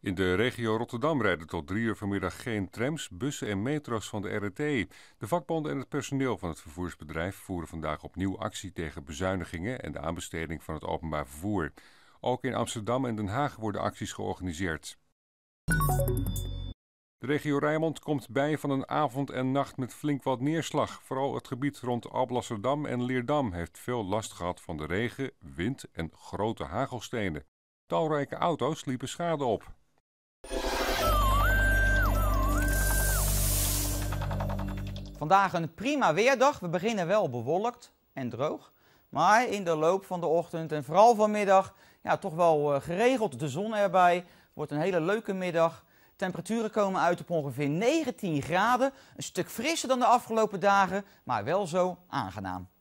In de regio Rotterdam rijden tot drie uur vanmiddag geen trams, bussen en metro's van de RET. De vakbonden en het personeel van het vervoersbedrijf voeren vandaag opnieuw actie tegen bezuinigingen en de aanbesteding van het openbaar vervoer. Ook in Amsterdam en Den Haag worden acties georganiseerd. De regio Rijnmond komt bij van een avond en nacht met flink wat neerslag. Vooral het gebied rond Alblasserdam en Leerdam heeft veel last gehad van de regen, wind en grote hagelstenen. Talrijke auto's liepen schade op. Vandaag een prima weerdag. We beginnen wel bewolkt en droog. Maar in de loop van de ochtend en vooral vanmiddag, ja, toch wel eh, geregeld de zon erbij. Wordt een hele leuke middag. Temperaturen komen uit op ongeveer 19 graden. Een stuk frisser dan de afgelopen dagen, maar wel zo aangenaam.